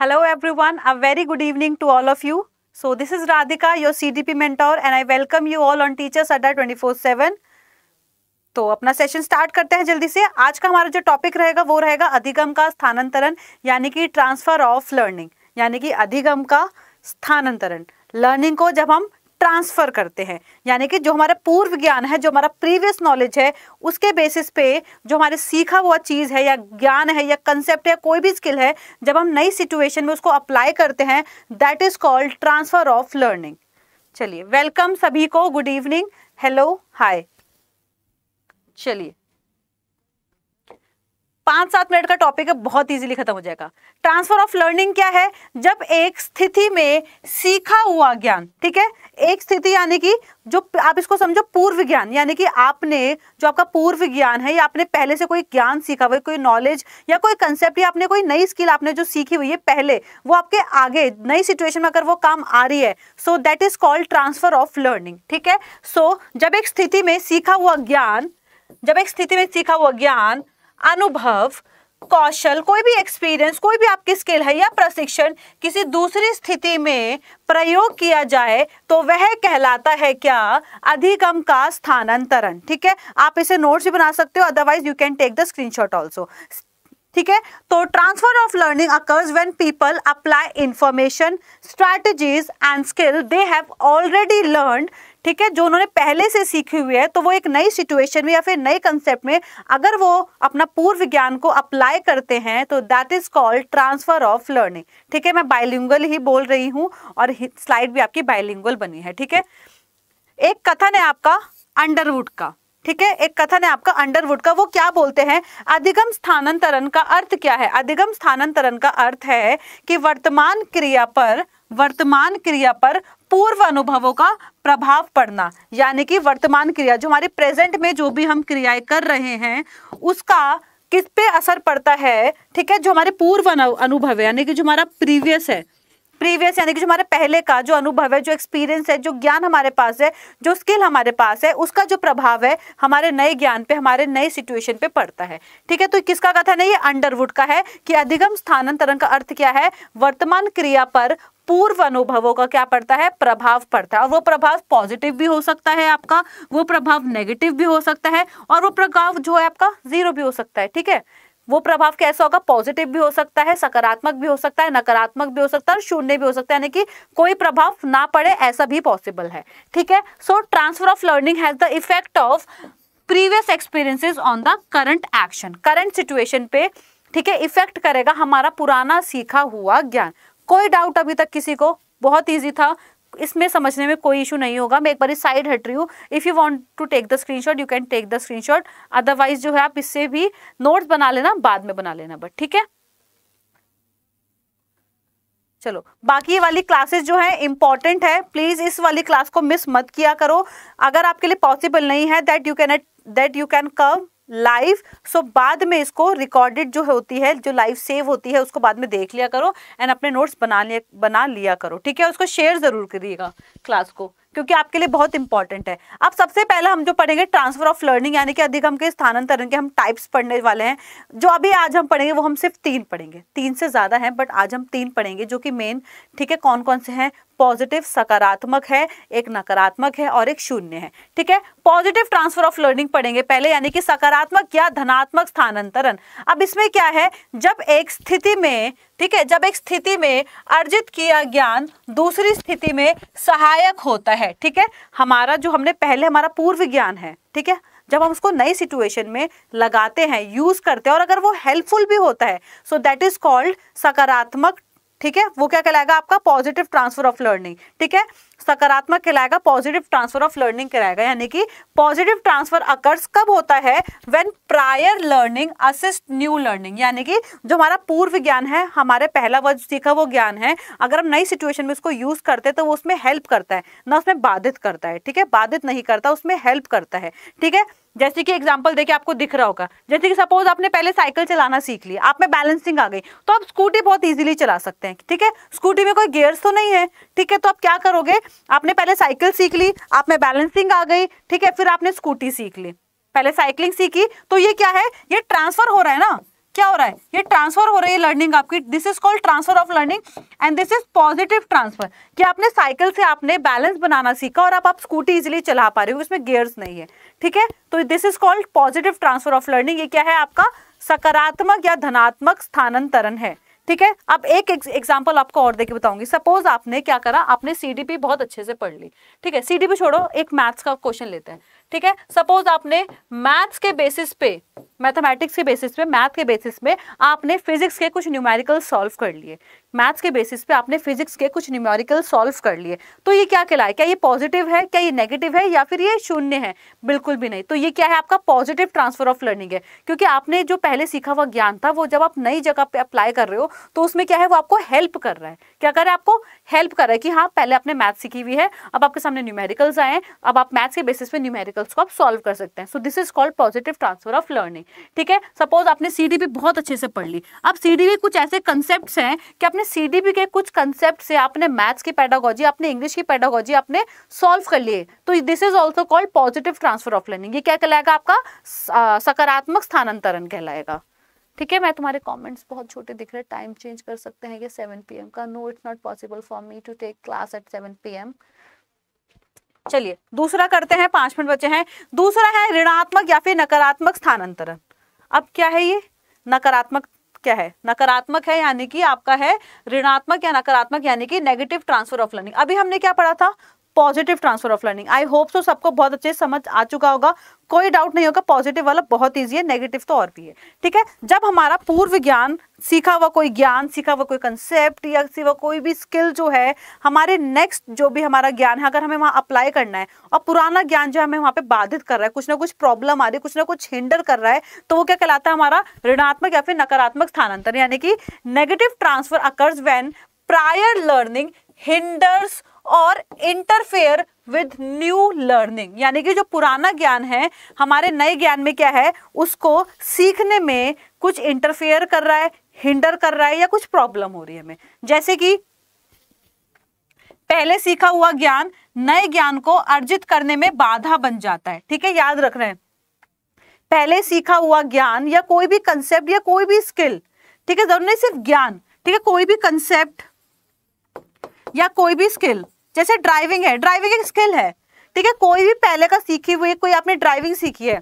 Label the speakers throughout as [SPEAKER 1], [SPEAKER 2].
[SPEAKER 1] Hello everyone, a very good evening to all of you. So this is Radhika, your CDP mentor and I welcome you all on Teachers Adda 24/7. तो अपना session start करते हैं जल्दी से आज का हमारा जो टॉपिक रहेगा वो रहेगा अधिगम का स्थानांतरण यानी कि ट्रांसफर ऑफ लर्निंग यानी कि अधिगम का स्थानांतरण लर्निंग को जब हम ट्रांसफ़र करते हैं यानी कि जो हमारा पूर्व ज्ञान है जो हमारा प्रीवियस नॉलेज है उसके बेसिस पे जो हमारे सीखा हुआ चीज़ है या ज्ञान है या कंसेप्ट है कोई भी स्किल है जब हम नई सिचुएशन में उसको अप्लाई करते हैं that is called transfer of learning चलिए वेलकम सभी को गुड इवनिंग हेलो हाय चलिए पांच सात मिनट का टॉपिक है बहुत इजीली खत्म हो जाएगा ट्रांसफर ऑफ लर्निंग क्या है जब एक स्थिति में सीखा हुआ ज्ञान ठीक है एक स्थिति यानी कि जो आप इसको समझो पूर्व ज्ञान यानी कि आपने जो आपका पूर्व ज्ञान है या आपने पहले से कोई ज्ञान सीखा हुआ कोई नॉलेज या कोई कंसेप्ट या आपने कोई नई स्किल आपने जो सीखी हुई है पहले वो आपके आगे नई सिचुएशन में अगर वो काम आ रही है so that is called transfer of learning ठीक है सो so, जब एक स्थिति में सीखा हुआ ज्ञान जब एक स्थिति में सीखा हुआ ज्ञान अनुभव कौशल कोई भी एक्सपीरियंस कोई भी आपकी स्किल है या प्रशिक्षण किसी दूसरी स्थिति में प्रयोग किया जाए तो वह कहलाता है क्या अधिगम का स्थानांतरण ठीक है आप इसे नोट्स भी बना सकते हो otherwise you can take the screenshot also ठीक है तो transfer of learning occurs when people apply information strategies and skill they have already learn ठीक है जो उन्होंने पहले से सीखी हुई है तो वो एक नई सिचुएशन में या फिर नए कंसेप्ट में अगर वो अपना पूर्व ज्ञान को अप्लाई करते हैं तो that is called transfer of learning ठीक है मैं बायलिंगल ही बोल रही हूँ और स्लाइड भी आपकी बायलिंगल बनी है ठीक है एक कथन है आपका अंडरवुड का ठीक है एक कथन है आपका अंडरवुड का वो क्या बोलते हैं अधिगम स्थानांतरण का अर्थ क्या है अधिगम स्थानांतरण का अर्थ है कि वर्तमान क्रिया पर वर्तमान क्रिया पर पूर्व अनुभवों का प्रभाव पड़ना यानी कि वर्तमान क्रिया जो हमारे प्रेजेंट में जो भी हम क्रियाएं कर रहे हैं उसका किस पे असर पड़ता है ठीक है जो हमारे पूर्व अनुभव है यानी कि जो हमारा प्रीवियस है प्रीवियस यानी कि जो हमारे पहले का जो अनुभव है जो एक्सपीरियंस है जो ज्ञान हमारे पास है जो स्किल हमारे पास है उसका जो प्रभाव है हमारे नए ज्ञान पे हमारे नए सिचुएशन पे पड़ता है ठीक है तो किसका कथन है ये अंडरवुड का है कि अधिगम स्थानांतरण का अर्थ क्या है वर्तमान क्रिया पर पूर्व अनुभवों का क्या पड़ता है प्रभाव पड़ता है और वो प्रभाव पॉजिटिव भी हो सकता है आपका वो प्रभाव नेगेटिव भी हो सकता है और वो प्रभाव जो है आपका जीरो भी हो सकता है ठीक है वो प्रभाव कैसा होगा पॉजिटिव भी हो सकता है सकारात्मक भी हो सकता है नकारात्मक भी हो सकता है और शून्य भी हो सकता है यानी कि कोई प्रभाव ना पड़े ऐसा भी पॉसिबल है ठीक है so transfer of learning has the effect of previous experiences on the current action current situation पे ठीक है इफेक्ट करेगा हमारा पुराना सीखा हुआ ज्ञान कोई डाउट अभी तक किसी को बहुत ईजी था इसमें समझने में कोई इशू नहीं होगा मैं एक बार साइड हट रही हूँ if you want to take the screenshot you can take the screenshot otherwise जो है आप इससे भी नोट्स बना लेना बाद में बना लेना बट ठीक है चलो बाकी ये वाली क्लासेस जो है इंपॉर्टेंट है प्लीज़ इस वाली क्लास को मिस मत किया करो अगर आपके लिए पॉसिबल नहीं है that you can that you can come live so बाद में इसको रिकॉर्डेड जो होती है जो लाइव सेव होती है उसको बाद में देख लिया करो एंड अपने नोट्स बना लिया बना लिया करो ठीक है उसको शेयर ज़रूर करिएगा क्लास को क्योंकि आपके लिए बहुत इंपॉर्टेंट है अब सबसे पहले हम जो पढ़ेंगे ट्रांसफर ऑफ लर्निंग यानी कि अधिगम के स्थानांतरण के हम टाइप्स पढ़ने वाले हैं जो अभी आज हम पढ़ेंगे वो हम सिर्फ तीन पढ़ेंगे तीन से ज़्यादा हैं बट आज हम तीन पढ़ेंगे जो कि मेन ठीक है कौन कौन से हैं पॉजिटिव सकारात्मक है एक नकारात्मक है और एक शून्य है ठीक है पॉजिटिव ट्रांसफर ऑफ लर्निंग पढ़ेंगे पहले यानी कि सकारात्मक या धनात्मक स्थानांतरण अब इसमें क्या है जब एक स्थिति में ठीक है जब एक स्थिति में अर्जित किया ज्ञान दूसरी स्थिति में सहायक होता है ठीक है हमारा जो हमने पहले हमारा पूर्व ज्ञान है ठीक है जब हम उसको नई सिचुएशन में लगाते हैं यूज करते हैं और अगर वो हेल्पफुल भी होता है सो दैट इज कॉल्ड सकारात्मक ठीक है वो क्या कहलाएगा आपका पॉजिटिव ट्रांसफर ऑफ लर्निंग ठीक है सकारात्मक कहलाएगा पॉजिटिव ट्रांसफर ऑफ लर्निंग कहलाएगा यानी कि पॉजिटिव ट्रांसफर अकर्स कब होता है when prior learning assist new learning यानी कि जो हमारा पूर्व ज्ञान है हमारे पहला वर्ष सीखा वो ज्ञान है अगर हम नई सिचुएशन में उसको यूज करते हैं तो वो उसमें हेल्प करता है ना उसमें बाधित करता है ठीक है बाधित नहीं करता उसमें हेल्प करता है ठीक है जैसे कि एग्जाम्पल देखिए आपको दिख रहा होगा जैसे कि सपोज आपने पहले साइकिल चलाना सीख लिया आप में बैलेंसिंग आ गई तो आप स्कूटी बहुत इजीली चला सकते हैं ठीक है स्कूटी में कोई गियर्स तो नहीं है ठीक है तो आप क्या करोगे आपने पहले साइकिल सीख ली आप में बैलेंसिंग आ गई ठीक है फिर आपने स्कूटी सीख ली पहले साइकिलिंग सीखी तो ये क्या है ये ट्रांसफर हो रहा है ना क्या हो रहा है ये ट्रांसफर हो रही है लर्निंग आपकी this is called transfer of learning and this is positive transfer कि आपने साइकिल से आपने बैलेंस बनाना सीखा और आप आप स्कूटी इजीली चला पा रहे हो इसमें गियर्स नहीं है ठीक है तो this is called positive transfer of learning ये क्या है आपका सकारात्मक या धनात्मक स्थानांतरण है ठीक है अब एक एग्जाम्पल आपको और देखे बताऊंगी सपोज आपने क्या करा आपने सीडीपी बहुत अच्छे से पढ़ ली ठीक है सी छोड़ो एक मैथ्स का क्वेश्चन लेते हैं ठीक है सपोज आपने मैथ्स के बेसिस पे मैथमेटिक्स के बेसिस पे मैथ के बेसिस पे आपने फिजिक्स के कुछ न्यूमेरिकल सॉल्व कर लिए मैथ्स के बेसिस पे आपने फिजिक्स के कुछ न्यूमेरिकल सॉल्व कर लिए तो ये क्या कहलाए क्या ये पॉजिटिव है क्या ये नेगेटिव है या फिर ये शून्य है बिल्कुल भी नहीं तो ये क्या है आपका पॉजिटिव ट्रांसफर ऑफ लर्निंग है क्योंकि आपने जो पहले सीखा हुआ ज्ञान था वो जब आप नई जगह पे अप्लाई कर रहे हो तो उसमें क्या है वो आपको हेल्प कर रहा है क्या कर रहा है आपको हेल्प कर रहा है कि हाँ पहले आपने मैथ्स सीखी हुई है अब आपके सामने न्यूमेरिकल्स आए अब आप मैथ्स के बेसिस पे न्यूमेरिकल्स को आप सॉल्व कर सकते हैं so this is called positive transfer of learning ठीक है सपोज आपने सी बहुत अच्छे से पढ़ ली अब सी पी कुछ ऐसे कंसेप्ट हैं कि अपने सी के कुछ कंसेप्ट से आपने मैथ्स की पैडागोजी अपने इंग्लिश की पैडागोजी आपने सॉल्व कर लिए तो this is also called positive transfer of learning ये क्या कहलाएगा आपका सकारात्मक स्थानांतरण कहलाएगा ठीक है मैं तुम्हारे कमेंट्स बहुत छोटे दिख रहे टाइम चेंज कर सकते हैं ये सेवन पी का no it's not possible for me to take class at seven P चलिए दूसरा करते हैं पांच मिनट बचे हैं दूसरा है ऋणात्मक या फिर नकारात्मक स्थानांतरण अब क्या है ये नकारात्मक क्या है नकारात्मक है यानी कि आपका है ऋणात्मक या नकारात्मक यानी कि नेगेटिव ट्रांसफर ऑफ लर्निंग अभी हमने क्या पढ़ा था positive transfer of learning I hope so सबको बहुत अच्छे समझ आ चुका होगा कोई डाउट नहीं होगा पॉजिटिव वाला बहुत ईजी है नेगेटिव तो और भी है ठीक है जब हमारा पूर्व ज्ञान सीखा हुआ कोई ज्ञान सीखा हुआ कोई कंसेप्ट या सीखा कोई भी स्किल जो है हमारे नेक्स्ट जो भी हमारा ज्ञान है अगर हमें वहाँ अप्लाई करना है और पुराना ज्ञान जो हमें वहाँ पे बाधित कर रहा है कुछ ना कुछ प्रॉब्लम आ रही है कुछ ना कुछ हिंडर कर रहा है तो वो क्या कहलाता है हमारा ऋणात्मक या फिर नकारात्मक स्थानांतरण यानी कि negative transfer occurs when prior learning hinders और इंटरफेयर विद न्यू लर्निंग यानी कि जो पुराना ज्ञान है हमारे नए ज्ञान में क्या है उसको सीखने में कुछ इंटरफेयर कर रहा है हिंडर कर रहा है या कुछ प्रॉब्लम हो रही है हमें जैसे कि पहले सीखा हुआ ज्ञान नए ज्ञान को अर्जित करने में बाधा बन जाता है ठीक है याद रख रहे हैं पहले सीखा हुआ ज्ञान या कोई भी कंसेप्ट या कोई भी स्किल ठीक है जरूर नहीं सिर्फ ज्ञान ठीक है कोई भी कंसेप्ट या कोई भी स्किल जैसे ड्राइविंग है ड्राइविंग एक स्किल है ठीक है कोई भी पहले का सीखी हुई कोई आपने ड्राइविंग सीखी है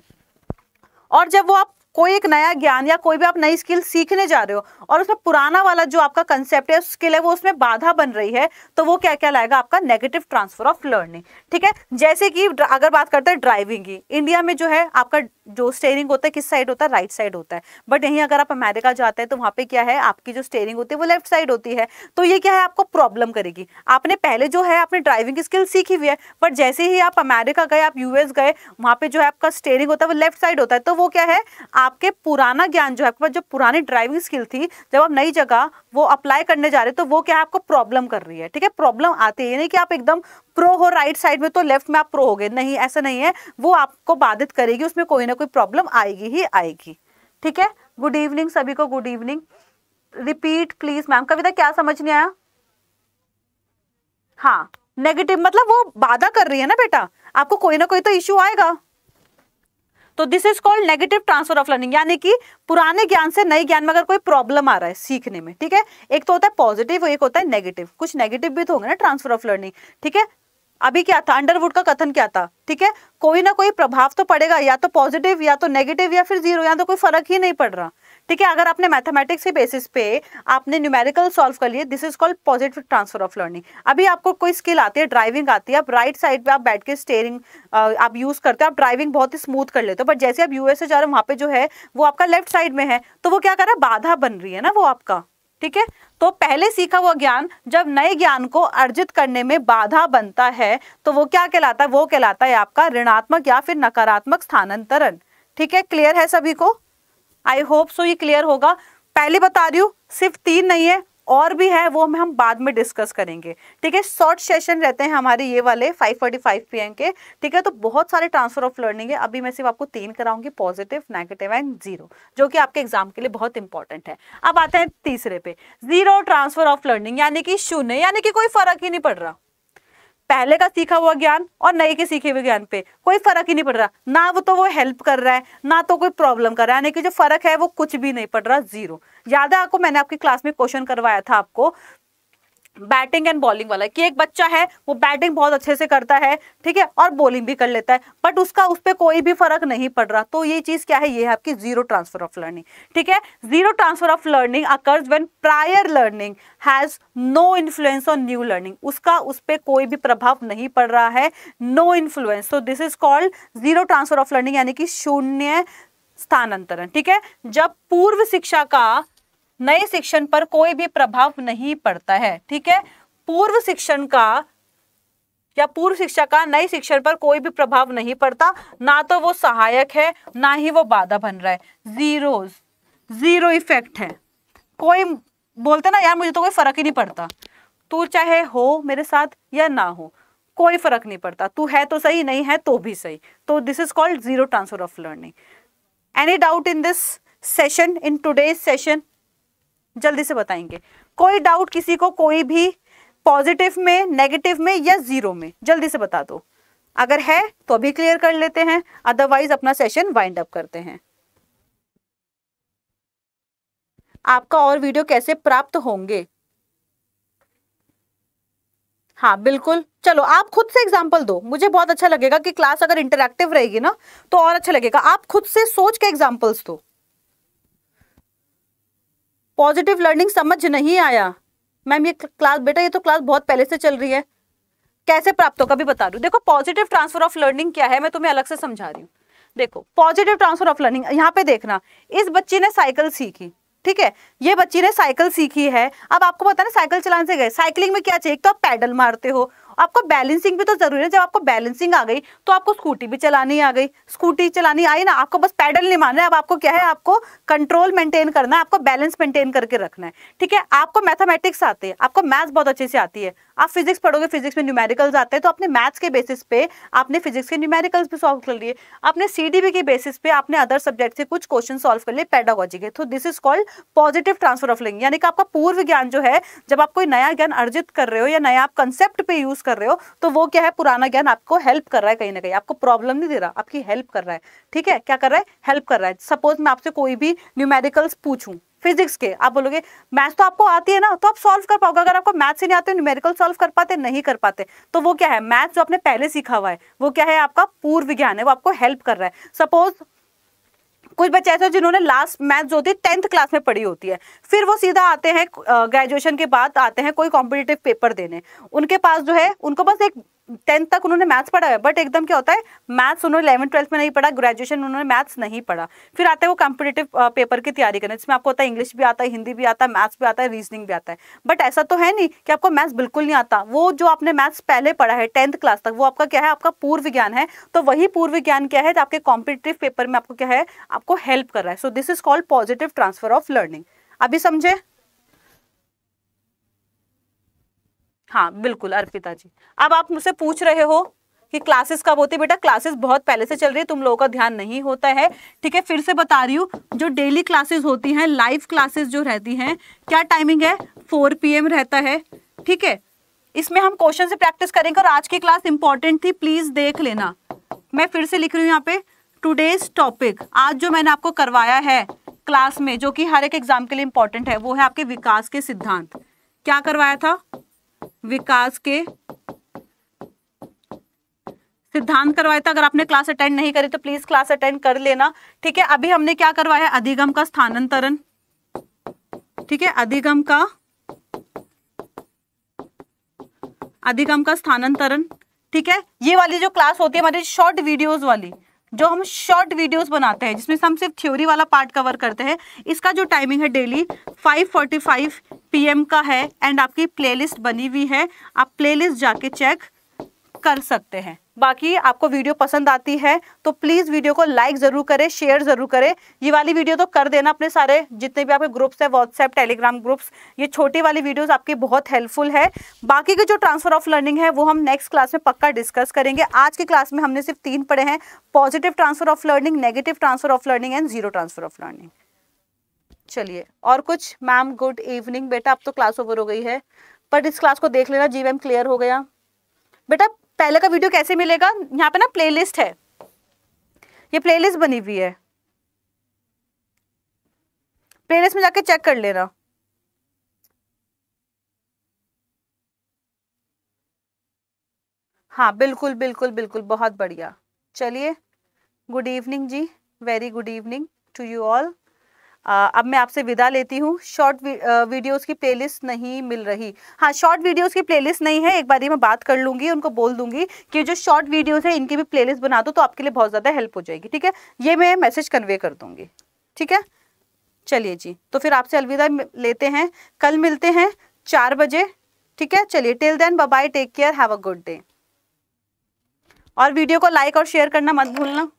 [SPEAKER 1] और जब वो आप कोई एक नया ज्ञान या कोई भी आप नई स्किल सीखने जा रहे हो और उसमें पुराना वाला जो आपका कंसेप्ट है स्किल है वो उसमें बाधा बन रही है तो वो क्या क्या लाएगा आपका नेगेटिव ट्रांसफर ऑफ लर्निंग ठीक है जैसे कि अगर बात करते हैं ड्राइविंग की इंडिया में जो है आपका जो स्टेयरिंग होता है किस साइड होता है राइट साइड होता है बट यहीं अगर आप अमेरिका जाते हैं तो वहां पे क्या है आपकी जो स्टेयरिंग होती है वो लेफ्ट साइड होती है तो ये क्या है आपको प्रॉब्लम करेगी आपने पहले जो है आपने ड्राइविंग स्किल सीखी हुई है बट जैसे ही आप अमेरिका गए आप यूएस गए वहां पे जो है आपका स्टेयरिंग होता है वो लेफ्ट साइड होता है तो वो क्या है आपके पुराना ज्ञान जो है आपके पास जो पुरानी ड्राइविंग स्किल थी जब आप नई जगह वो अप्लाई करने जा रहे हो तो वो क्या है आपको प्रॉब्लम कर रही है ठीक है प्रॉब्लम आती है यानी कि आप एकदम प्रो हो राइट साइड में तो लेफ्ट में आप प्रो हो गए नहीं ऐसा नहीं है वो आपको बाधित करेगी उसमें कोई ना कोई प्रॉब्लम आएगी ही आएगी ठीक है गुड इवनिंग सभी को good evening repeat please ma'am कविता क्या समझ नहीं आया हाँ नेगेटिव मतलब वो बाधा कर रही है ना बेटा आपको कोई ना कोई तो इश्यू आएगा तो this is called negative transfer of learning यानी कि पुराने ज्ञान से नए ज्ञान में अगर कोई प्रॉब्लम आ रहा है सीखने में ठीक है एक तो होता है पॉजिटिव एक होता है नेगेटिव कुछ नेगेटिव भी तो होंगे ना ट्रांसफर ऑफ लर्निंग ठीक है अभी क्या था अंडरवुड का कथन क्या था ठीक है कोई ना कोई प्रभाव तो पड़ेगा या तो पॉजिटिव या तो नेगेटिव या फिर जीरो या तो कोई फर्क ही नहीं पड़ रहा ठीक है अगर आपने मैथमेटिक्स के बेसिस पे आपने न्यूमेरिकल सॉल्व कर लिए this is called positive transfer of learning अभी आपको कोई स्किल आती है ड्राइविंग आती है आप राइट साइड पे आप बैठ के स्टेयरिंग आप यूज करते हो आप ड्राइविंग बहुत ही स्मूथ कर लेते हो बट जैसे आप यूएसए जा रहे हो वहाँ पे जो है वो आपका लेफ्ट साइड में है तो वो क्या कर रहा है बाधा बन रही है ना वो आपका ठीक है तो पहले सीखा हुआ ज्ञान जब नए ज्ञान को अर्जित करने में बाधा बनता है तो वो क्या कहलाता है वो कहलाता है आपका ऋणात्मक या फिर नकारात्मक स्थानांतरण ठीक है क्लियर है सभी को आई होप सो ये क्लियर होगा पहले बता रही हूँ सिर्फ तीन नहीं है और भी है वो हम बाद में डिस्कस करेंगे ठीक है शॉर्ट सेशन रहते हैं हमारे ये वाले 5:45 एम के ठीक है तो बहुत सारे ट्रांसफर ऑफ लर्निंग है अभी मैं सिर्फ आपको तीन कराऊंगी पॉजिटिव नेगेटिव एंड जीरो जो कि आपके एग्जाम के लिए बहुत इंपॉर्टेंट है अब आते हैं तीसरे पे जीरो ट्रांसफर ऑफ लर्निंग यानी कि शून्य यानी कि कोई फर्क ही नहीं पड़ रहा पहले का सीखा हुआ ज्ञान और नए के सीखे हुए ज्ञान पे कोई फर्क ही नहीं पड़ रहा ना वो तो वो हेल्प कर रहा है ना तो कोई प्रॉब्लम कर रहा है यानी कि जो फर्क है वो कुछ भी नहीं पड़ रहा जीरो याद है आपको मैंने आपकी क्लास में क्वेश्चन करवाया था आपको बैटिंग एंड बॉलिंग वाला कि एक बच्चा है वो बैटिंग बहुत अच्छे से करता है ठीक है और बॉलिंग भी कर लेता है बट उसका उस पर कोई भी फर्क नहीं पड़ रहा तो ये चीज़ क्या है ये है आपकी जीरो ट्रांसफर ऑफ लर्निंग ठीक है zero transfer of learning occurs when prior learning has no influence on new learning उसका उस पर कोई भी प्रभाव नहीं पड़ रहा है नो इन्फ्लुएंस तो this is called zero transfer of learning यानी कि शून्य स्थानांतरण ठीक है जब पूर्व शिक्षा का नए शिक्षण पर कोई भी प्रभाव नहीं पड़ता है ठीक है पूर्व शिक्षण का या पूर्व शिक्षा का नए शिक्षण पर कोई भी प्रभाव नहीं पड़ता ना तो वो सहायक है ना ही वो बाधा बन रहा है जीरो जीरो इफेक्ट है कोई बोलते ना यार मुझे तो कोई फर्क ही नहीं पड़ता तू चाहे हो मेरे साथ या ना हो कोई फर्क नहीं पड़ता तू है तो सही नहीं है तो भी सही तो this is called zero transfer of learning any doubt in this session in today's session जल्दी से बताएंगे कोई डाउट किसी को कोई भी पॉजिटिव में नेगेटिव में या जीरो में जल्दी से बता दो अगर है तो अभी क्लियर कर लेते हैं अदरवाइज अपना सेशन वाइंड अप करते हैं आपका और वीडियो कैसे प्राप्त होंगे हाँ बिल्कुल चलो आप खुद से एग्जाम्पल दो मुझे बहुत अच्छा लगेगा कि क्लास अगर इंटरक्टिव रहेगी ना तो और अच्छा लगेगा आप खुद से सोच के एग्जाम्पल्स दो पॉजिटिव लर्निंग समझ नहीं आया मैम ये क्लास बेटा ये तो क्लास बहुत पहले से चल रही है कैसे प्राप्त होगा भी बता रही देखो पॉजिटिव ट्रांसफर ऑफ लर्निंग क्या है मैं तुम्हें अलग से समझा रही हूँ देखो पॉजिटिव ट्रांसफर ऑफ लर्निंग यहाँ पे देखना इस बच्ची ने साइकिल सीखी ठीक है ये बच्ची ने साइकिल सीखी है अब आपको पता ना साइकिल चलाने से गए साइकिलिंग में क्या चाहिए एक तो आप पैडल मारते हो आपको बैलेंसिंग भी तो जरूरी है जब आपको बैलेंसिंग आ गई तो आपको स्कूटी भी चलानी आ गई स्कूटी चलानी आई ना आपको बस पैडल नहीं मारना है अब आपको क्या है आपको कंट्रोल मेंटेन करना है आपको बैलेंस मेंटेन करके रखना है ठीक है आपको मैथमेटिक्स आते हैं आपको मैथ्स बहुत अच्छे से आती है आप फिजिक्स पढ़ोगे फिजिक्स में न्यूमेरिकल्स आते हैं तो अपने मैथ्स के बेसिस पे आपने फिजिक्स के न्यूमेरिकल्स भी सॉल्व कर लिए अपने सीडीबी के बेसिस पे आपने अदर सब्जेक्ट से कुछ क्वेश्चन सॉल्व कर लिए पेडागोजी के तो this is called positive transfer of learning यानी कि आपका पूर्व ज्ञान जो है जब आप कोई नया ज्ञान अर्जित कर रहे हो या नया आप कंसेप्ट पे यूज कर रहे हो तो वो क्या है पुराना ज्ञान आपको हेल्प कर रहा है कहीं ना कहीं आपको प्रॉब्लम नहीं दे रहा आपकी हेल्प कर रहा है ठीक है क्या कर रहा है हेल्प कर रहा है सपोज मैं आपसे कोई भी न्यूमेरिकल्स पूछूं फिजिक्स के आप बोलोगे मैथ्स तो आपको आती है ना तो आप सॉल्व कर पाओगे अगर आपको मैथ्स ही नहीं आते न्यूमेरिकल सॉल्व कर पाते नहीं कर पाते तो वो क्या है मैथ्स जो आपने पहले सीखा हुआ है वो क्या है आपका पूर्व ज्ञान है वो आपको हेल्प कर रहा है सपोज कुछ बच्चे ऐसे जिन्होंने लास्ट मैथ जो होती है टेंथ क्लास में पढ़ी होती है फिर वो सीधा आते हैं ग्रेजुएशन के बाद आते हैं कोई कॉम्पिटेटिव पेपर देने उनके पास जो है उनको बस एक टेंथ तक उन्होंने मैथ्स पढ़ा है बट एकदम क्या होता है मैथ्स उन्होंने इलेवन ट्वेल्थ में नहीं पढ़ा ग्रेजुएशन उन्होंने मैथ्स नहीं पढ़ा फिर आता हैं वो कॉम्पिटेटिव पेपर की तैयारी करने जिसमें आपको होता है इंग्लिश भी आता है हिंदी भी आता है मैथ्स भी आता है रीजनिंग भी आता है बट ऐसा तो है नहीं कि आपको मैथ्स बिल्कुल नहीं आता वो जो आपने मैथ्स पहले पढ़ा है टेंथ क्लास तक वो आपका क्या है आपका पूर्व ज्ञान है तो वही पूर्व ज्ञान क्या है आपके कॉम्पिटेटिव पेपर में आपको क्या है आपको हेल्प कर रहा है so this is called positive transfer of learning अभी समझे हाँ बिल्कुल अर्पिता जी अब आप मुझसे पूछ रहे हो कि क्लासेस कब होती है बेटा क्लासेस बहुत पहले से चल रही है तुम लोगों का ध्यान नहीं होता है ठीक है फिर से बता रही हूँ जो डेली क्लासेस होती हैं लाइव क्लासेस जो रहती हैं क्या टाइमिंग है फोर पी रहता है ठीक है इसमें हम क्वेश्चन से प्रैक्टिस करेंगे और आज की क्लास इंपॉर्टेंट थी प्लीज देख लेना मैं फिर से लिख रही हूँ यहाँ पे टूडेज टॉपिक आज जो मैंने आपको करवाया है क्लास में जो कि हर एक एग्जाम के लिए इंपॉर्टेंट है वो है आपके विकास के सिद्धांत क्या करवाया था विकास के सिद्धांत करवाया था अगर आपने क्लास अटेंड नहीं करी तो प्लीज क्लास अटेंड कर लेना ठीक है अभी हमने क्या करवाया अधिगम का स्थानांतरण ठीक है अधिगम का अधिगम का स्थानांतरण ठीक है ये वाली जो क्लास होती है हमारी शॉर्ट वीडियोस वाली जो हम शॉर्ट वीडियोस बनाते हैं जिसमें हम सिर्फ थ्योरी वाला पार्ट कवर करते हैं इसका जो टाइमिंग है डेली 5:45 पीएम का है एंड आपकी प्लेलिस्ट बनी हुई है आप प्लेलिस्ट जाके चेक कर सकते हैं बाकी आपको वीडियो पसंद आती है तो प्लीज़ वीडियो को लाइक ज़रूर करें शेयर ज़रूर करें ये वाली वीडियो तो कर देना अपने सारे जितने भी आपके ग्रुप्स हैं व्हाट्सएप टेलीग्राम ग्रुप्स ये छोटी वाली वीडियोस आपकी बहुत हेल्पफुल है बाकी के जो ट्रांसफर ऑफ लर्निंग है वो हम नेक्स्ट क्लास में पक्का डिस्कस करेंगे आज की क्लास में हमने सिर्फ तीन पढ़े हैं positive transfer of learning negative transfer of learning and zero transfer of learning चलिए और कुछ मैम गुड इवनिंग बेटा अब तो क्लास ओवर हो गई है पर इस क्लास को देख लेना जी क्लियर हो गया बेटा पहले का वीडियो कैसे मिलेगा यहाँ पे ना प्लेलिस्ट है ये प्लेलिस्ट बनी हुई है प्लेलिस्ट में जाके चेक कर लेना हाँ बिल्कुल बिल्कुल बिल्कुल बहुत बढ़िया चलिए गुड इवनिंग जी very good evening to you all अब मैं आपसे विदा लेती हूँ शॉर्ट वीडियोस की प्लेलिस्ट नहीं मिल रही हाँ शॉर्ट वीडियोस की प्लेलिस्ट नहीं है एक बार मैं बात कर लूँगी उनको बोल दूंगी कि जो शॉर्ट वीडियोस हैं इनकी भी प्लेलिस्ट बना दो तो आपके लिए बहुत ज़्यादा हेल्प हो जाएगी ठीक है ये मैं मैसेज कन्वे कर दूँगी ठीक है चलिए जी तो फिर आपसे अलविदा लेते हैं कल मिलते हैं चार बजे ठीक है चलिए till then bye take care have a good day और वीडियो को लाइक और शेयर करना मत भूलना